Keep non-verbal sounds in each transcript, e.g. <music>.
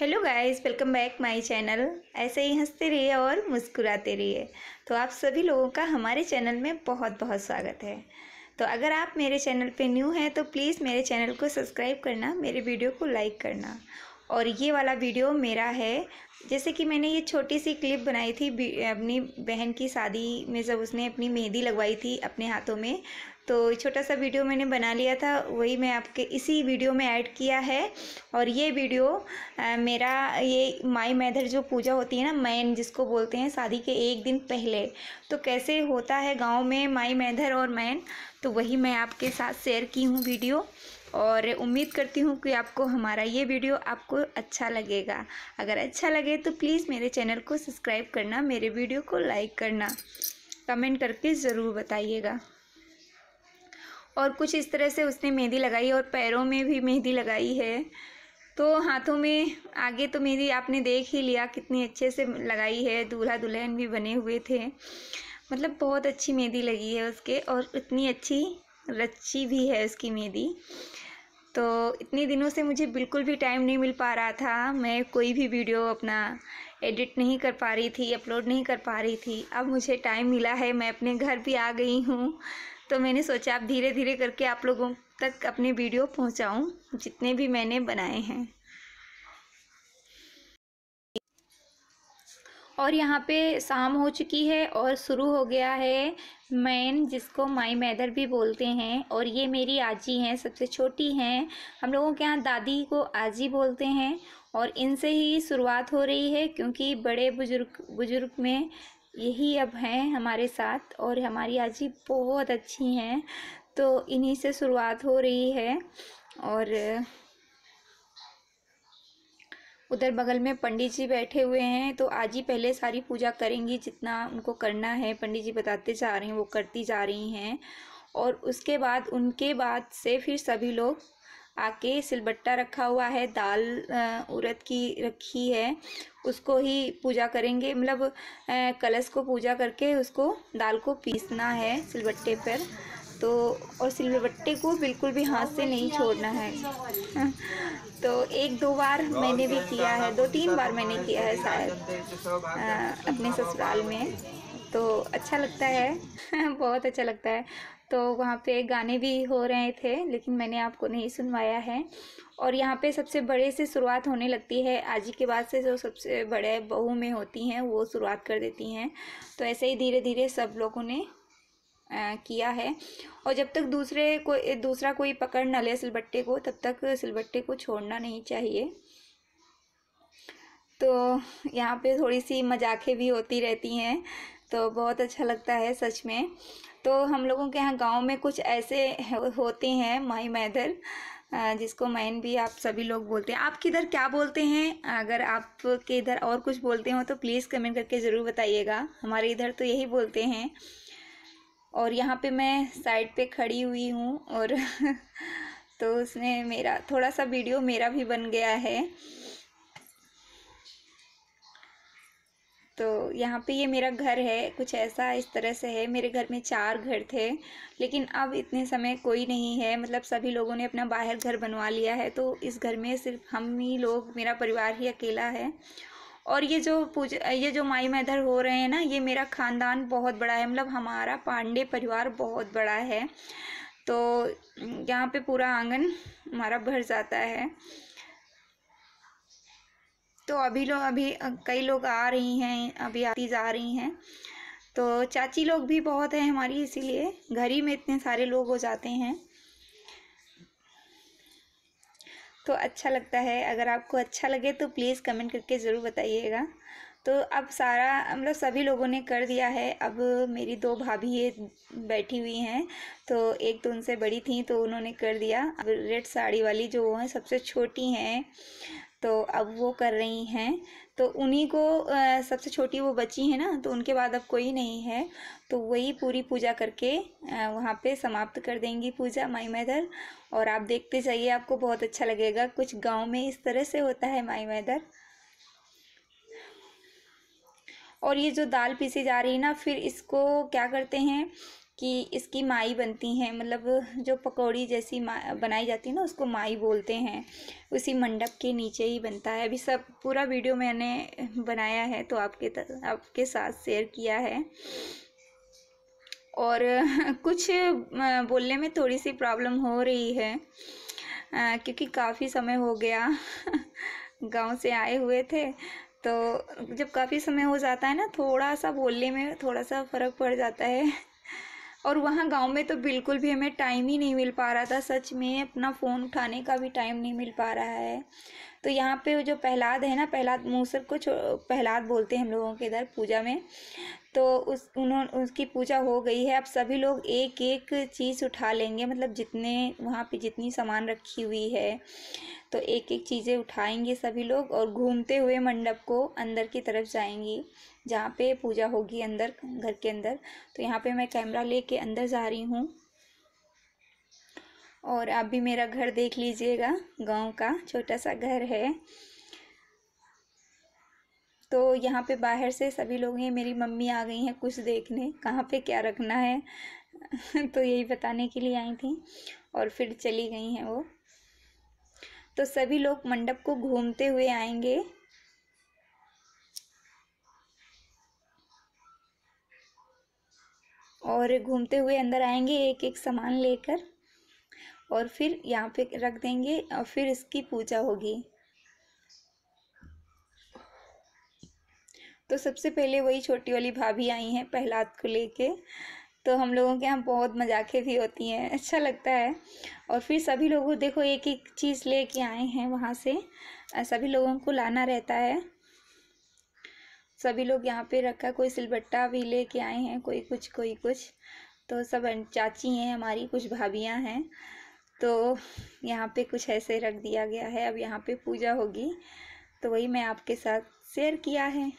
hello guys welcome back my channel ऐसे ही हंसते रहिए और मुस्कुराते रहिए तो आप सभी लोगों का हमारे चैनल में बहुत बहुत स्वागत है तो अगर आप मेरे चैनल पे न्यू हैं तो प्लीज़ मेरे चैनल को सब्सक्राइब करना मेरे वीडियो को लाइक करना और ये वाला वीडियो मेरा है जैसे कि मैंने ये छोटी सी क्लिप बनाई थी अपनी बहन की शादी में जब उसने अपनी मेहंदी लगवाई थी अपने हाथों में तो छोटा सा वीडियो मैंने बना लिया था वही मैं आपके इसी वीडियो में ऐड किया है और ये वीडियो आ, मेरा ये माई मैदर जो पूजा होती है ना मैन जिसको बोलते हैं शादी के एक दिन पहले तो कैसे होता है गांव में माई मैदर और मैन तो वही मैं आपके साथ शेयर की हूँ वीडियो और उम्मीद करती हूँ कि आपको हमारा ये वीडियो आपको अच्छा लगेगा अगर अच्छा लगे तो प्लीज़ मेरे चैनल को सब्सक्राइब करना मेरे वीडियो को लाइक करना कमेंट करके ज़रूर बताइएगा और कुछ इस तरह से उसने मेहंदी लगाई और पैरों में भी मेहंदी लगाई है तो हाथों में आगे तो मेहंदी आपने देख ही लिया कितनी अच्छे से लगाई है दूल्हा दुल्हन भी बने हुए थे मतलब बहुत अच्छी मेहंदी लगी है उसके और इतनी अच्छी रच्ची भी है इसकी मेदी तो इतने दिनों से मुझे बिल्कुल भी टाइम नहीं मिल पा रहा था मैं कोई भी वीडियो अपना एडिट नहीं कर पा रही थी अपलोड नहीं कर पा रही थी अब मुझे टाइम मिला है मैं अपने घर भी आ गई हूँ तो मैंने सोचा अब धीरे धीरे करके आप लोगों तक अपने वीडियो पहुँचाऊँ जितने भी मैंने बनाए हैं और यहाँ पे शाम हो चुकी है और शुरू हो गया है मैन जिसको माई मैदर भी बोलते हैं और ये मेरी आजी हैं सबसे छोटी हैं हम लोगों के यहाँ दादी को आजी बोलते हैं और इनसे ही शुरुआत हो रही है क्योंकि बड़े बुजुर्ग बुजुर्ग में यही अब हैं हमारे साथ और हमारी आजी बहुत अच्छी हैं तो इन्हीं से शुरुआत हो रही है और उधर बगल में पंडित जी बैठे हुए हैं तो आज ही पहले सारी पूजा करेंगी जितना उनको करना है पंडित जी बताते जा रहे हैं वो करती जा रही हैं और उसके बाद उनके बाद से फिर सभी लोग आके सिलबट्टा रखा हुआ है दाल उरद की रखी है उसको ही पूजा करेंगे मतलब कलश को पूजा करके उसको दाल को पीसना है सिलबट्टे पर तो और सिलवट्टे को बिल्कुल भी हाथ से नहीं छोड़ना है <laughs> तो एक दो बार मैंने भी किया है दो तीन बार मैंने किया है शायद अपने ससुराल में तो अच्छा लगता है <laughs> बहुत अच्छा लगता है तो वहाँ पे गाने भी हो रहे थे लेकिन मैंने आपको नहीं सुनवाया है और यहाँ पे सबसे बड़े से शुरुआत होने लगती है आज के बाद से जो सबसे बड़े बहू में होती हैं वो शुरुआत कर देती हैं तो ऐसे ही धीरे धीरे सब लोगों ने किया है और जब तक दूसरे को दूसरा कोई पकड़ न ले सिलबट्टे को तब तक सिलबट्टे को छोड़ना नहीं चाहिए तो यहाँ पे थोड़ी सी मजाकें भी होती रहती हैं तो बहुत अच्छा लगता है सच में तो हम लोगों के यहाँ गांव में कुछ ऐसे होते हैं माई मैदर जिसको मैन भी आप सभी लोग बोलते हैं आप किधर क्या बोलते हैं अगर आप के इधर और कुछ बोलते हो तो प्लीज़ कमेंट करके ज़रूर बताइएगा हमारे इधर तो यही बोलते हैं और यहाँ पे मैं साइड पे खड़ी हुई हूँ और <laughs> तो उसने मेरा थोड़ा सा वीडियो मेरा भी बन गया है तो यहाँ पे ये मेरा घर है कुछ ऐसा इस तरह से है मेरे घर में चार घर थे लेकिन अब इतने समय कोई नहीं है मतलब सभी लोगों ने अपना बाहर घर बनवा लिया है तो इस घर में सिर्फ हम ही लोग मेरा परिवार ही अकेला है और ये जो पूजा ये जो माई मैदर हो रहे हैं ना ये मेरा ख़ानदान बहुत बड़ा है मतलब हमारा पांडे परिवार बहुत बड़ा है तो यहाँ पे पूरा आंगन हमारा भर जाता है तो अभी लोग अभी कई लोग आ रही हैं अभी आती जा रही हैं तो चाची लोग भी बहुत हैं हमारी इसीलिए घर ही में इतने सारे लोग हो जाते हैं तो अच्छा लगता है अगर आपको अच्छा लगे तो प्लीज़ कमेंट करके ज़रूर बताइएगा तो अब सारा मतलब सभी लोगों ने कर दिया है अब मेरी दो भाभी ये बैठी हुई हैं तो एक तो उनसे बड़ी थी तो उन्होंने कर दिया अब रेड साड़ी वाली जो वो हैं सबसे छोटी हैं तो अब वो कर रही हैं तो उन्हीं को सबसे छोटी वो बची है ना तो उनके बाद अब कोई नहीं है तो वही पूरी पूजा करके वहाँ पे समाप्त कर देंगी पूजा माई मैदर और आप देखते जाइए आपको बहुत अच्छा लगेगा कुछ गांव में इस तरह से होता है माई मैदर और ये जो दाल पीसी जा रही है ना फिर इसको क्या करते हैं कि इसकी माई बनती हैं मतलब जो पकौड़ी जैसी बनाई जाती है ना उसको माई बोलते हैं उसी मंडप के नीचे ही बनता है अभी सब पूरा वीडियो मैंने बनाया है तो आपके आपके साथ शेयर किया है और <laughs> कुछ बोलने में थोड़ी सी प्रॉब्लम हो रही है क्योंकि काफ़ी समय हो गया <laughs> गांव से आए हुए थे तो जब काफ़ी समय हो जाता है ना थोड़ा सा बोलने में थोड़ा सा फ़र्क पड़ जाता है और वहाँ गांव में तो बिल्कुल भी हमें टाइम ही नहीं मिल पा रहा था सच में अपना फ़ोन उठाने का भी टाइम नहीं मिल पा रहा है तो यहाँ पे जो पहलाद है ना पहलाद मूसर को पहलाद बोलते हैं हम लोगों के इधर पूजा में तो उस उन्होंने उसकी पूजा हो गई है अब सभी लोग एक एक चीज़ उठा लेंगे मतलब जितने वहाँ पे जितनी सामान रखी हुई है तो एक एक चीज़ें उठाएंगे सभी लोग और घूमते हुए मंडप को अंदर की तरफ जाएंगी जहाँ पे पूजा होगी अंदर घर के अंदर तो यहाँ पे मैं कैमरा लेके अंदर जा रही हूँ और आप भी मेरा घर देख लीजिएगा गांव का छोटा सा घर है तो यहाँ पे बाहर से सभी लोग हैं मेरी मम्मी आ गई हैं कुछ देखने कहाँ पे क्या रखना है <laughs> तो यही बताने के लिए आई थी और फिर चली गई हैं वो तो सभी लोग मंडप को घूमते हुए आएंगे और घूमते हुए अंदर आएंगे एक एक सामान लेकर और फिर यहाँ पे रख देंगे और फिर इसकी पूजा होगी तो सबसे पहले वही छोटी वाली भाभी आई हैं पहलाद को लेके तो हम लोगों के यहाँ बहुत मजाकें भी होती हैं अच्छा लगता है और फिर सभी लोगों देखो एक एक चीज़ ले कर आए हैं वहाँ से सभी लोगों को लाना रहता है सभी लोग यहाँ पे रखा कोई सिलबट्टा भी ले कर आए हैं कोई कुछ कोई कुछ तो सब चाची हैं हमारी कुछ भाभियाँ हैं तो यहाँ पे कुछ ऐसे रख दिया गया है अब यहाँ पे पूजा होगी तो वही मैं आपके साथ शेयर किया है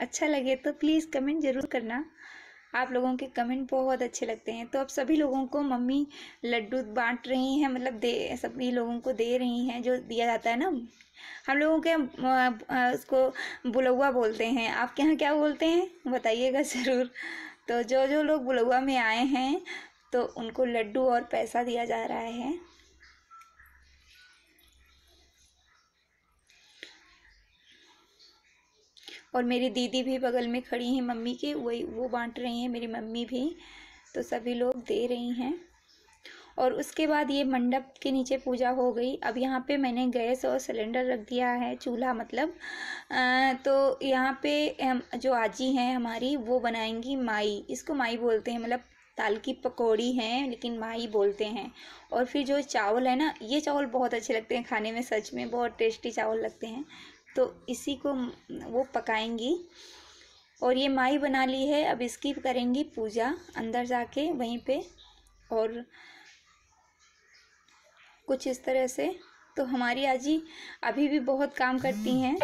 अच्छा लगे तो प्लीज़ कमेंट ज़रूर करना आप लोगों के कमेंट बहुत अच्छे लगते हैं तो अब सभी लोगों को मम्मी लड्डू बांट रही हैं मतलब दे सभी लोगों को दे रही हैं जो दिया जाता है ना हम लोगों के उसको बुलौआ बोलते हैं आपके यहाँ क्या बोलते हैं बताइएगा ज़रूर तो जो जो लोग बुलौआ में आए हैं तो उनको लड्डू और पैसा दिया जा रहा है और मेरी दीदी भी बगल में खड़ी हैं मम्मी के वही वो बांट रही हैं मेरी मम्मी भी तो सभी लोग दे रही हैं और उसके बाद ये मंडप के नीचे पूजा हो गई अब यहाँ पे मैंने गैस और सिलेंडर रख दिया है चूल्हा मतलब आ, तो यहाँ पे हम जो आजी हैं हमारी वो बनाएंगी माई इसको माई बोलते हैं मतलब दाल की पकौड़ी हैं लेकिन माई बोलते हैं और फिर जो चावल है ना ये चावल बहुत अच्छे लगते हैं खाने में सच में बहुत टेस्टी चावल लगते हैं तो इसी को वो पकाएंगी और ये माई बना ली है अब इसकी करेंगी पूजा अंदर जाके वहीं पे और कुछ इस तरह से तो हमारी आजी अभी भी बहुत काम करती हैं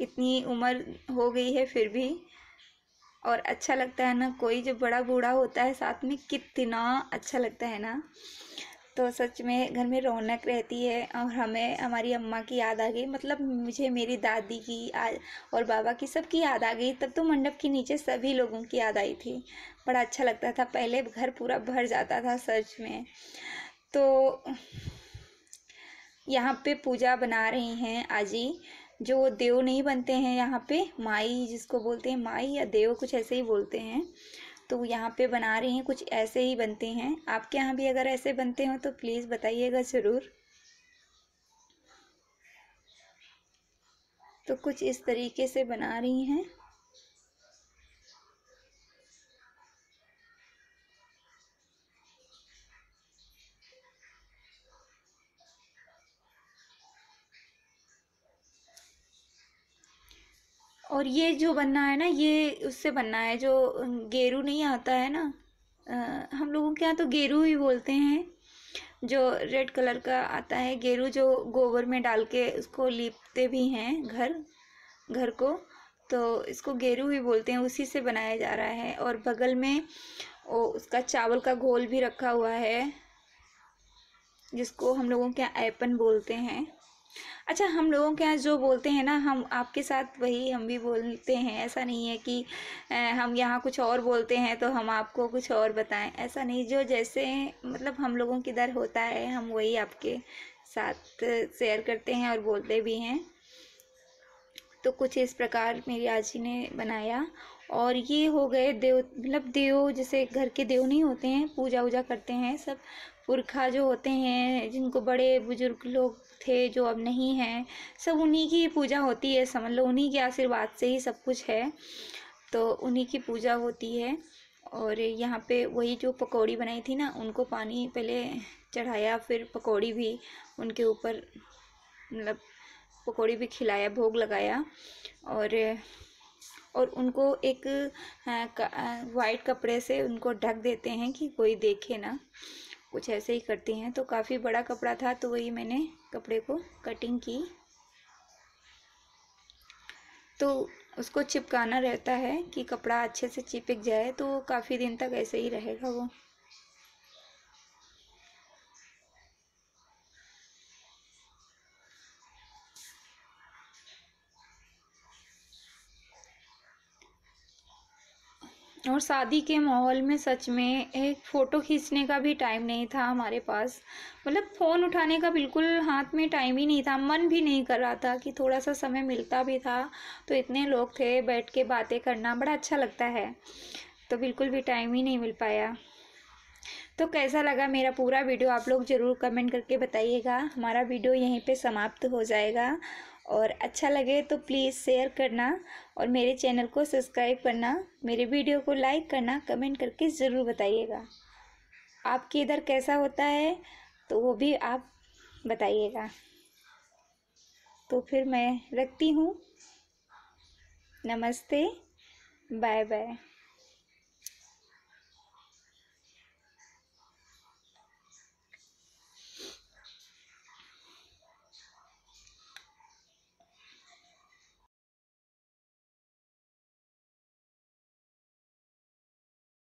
इतनी उम्र हो गई है फिर भी और अच्छा लगता है ना कोई जो बड़ा बूढ़ा होता है साथ में कितना अच्छा लगता है ना तो सच में घर में रौनक रहती है और हमें हमारी अम्मा की याद आ गई मतलब मुझे मेरी दादी की आ, और बाबा की सबकी याद आ गई तब तो मंडप के नीचे सभी लोगों की याद आई थी बड़ा अच्छा लगता था पहले घर पूरा भर जाता था सच में तो यहाँ पे पूजा बना रही हैं आजी जो देव नहीं बनते हैं यहाँ पे माई जिसको बोलते हैं माई या देव कुछ ऐसे ही बोलते हैं तो यहाँ पे बना रही हैं कुछ ऐसे ही बनते हैं आपके यहाँ भी अगर ऐसे बनते हो तो प्लीज़ बताइएगा ज़रूर तो कुछ इस तरीके से बना रही हैं और ये जो बनना है ना ये उससे बनना है जो गेरू नहीं आता है ना आ, हम लोगों के यहाँ तो गेरू ही बोलते हैं जो रेड कलर का आता है गेरू जो गोबर में डाल के उसको लीपते भी हैं घर घर को तो इसको गेरू ही बोलते हैं उसी से बनाया जा रहा है और बगल में ओ, उसका चावल का घोल भी रखा हुआ है जिसको हम लोगों के यहाँ ऐपन बोलते हैं अच्छा हम लोगों के यहाँ जो बोलते हैं ना हम आपके साथ वही हम भी बोलते हैं ऐसा नहीं है कि हम यहाँ कुछ और बोलते हैं तो हम आपको कुछ और बताएं ऐसा नहीं जो जैसे मतलब हम लोगों की दर होता है हम वही आपके साथ शेयर करते हैं और बोलते भी हैं तो कुछ इस प्रकार मेरी आजी ने बनाया और ये हो गए देव मतलब देव जैसे घर के देव नहीं होते हैं पूजा वूजा करते हैं सब पुरखा जो होते हैं जिनको बड़े बुजुर्ग लोग थे जो अब नहीं हैं सब उन्हीं की पूजा होती है समझ लो उन्हीं के आशीर्वाद से ही सब कुछ है तो उन्हीं की पूजा होती है और यहाँ पे वही जो पकौड़ी बनाई थी ना उनको पानी पहले चढ़ाया फिर पकौड़ी भी उनके ऊपर मतलब पकौड़ी भी खिलाया भोग लगाया और और उनको एक वाइट कपड़े से उनको ढक देते हैं कि कोई देखे ना कुछ ऐसे ही करती हैं तो काफ़ी बड़ा कपड़ा था तो वही मैंने कपड़े को कटिंग की तो उसको चिपकाना रहता है कि कपड़ा अच्छे से चिपक जाए तो काफ़ी दिन तक ऐसे ही रहेगा वो और शादी के माहौल में सच में एक फ़ोटो खींचने का भी टाइम नहीं था हमारे पास मतलब फ़ोन उठाने का बिल्कुल हाथ में टाइम ही नहीं था मन भी नहीं कर रहा था कि थोड़ा सा समय मिलता भी था तो इतने लोग थे बैठ के बातें करना बड़ा अच्छा लगता है तो बिल्कुल भी टाइम ही नहीं मिल पाया तो कैसा लगा मेरा पूरा वीडियो आप लोग ज़रूर कमेंट करके बताइएगा हमारा वीडियो यहीं पर समाप्त हो जाएगा और अच्छा लगे तो प्लीज़ शेयर करना और मेरे चैनल को सब्सक्राइब करना मेरे वीडियो को लाइक करना कमेंट करके ज़रूर बताइएगा आपके इधर कैसा होता है तो वो भी आप बताइएगा तो फिर मैं रखती हूँ नमस्ते बाय बाय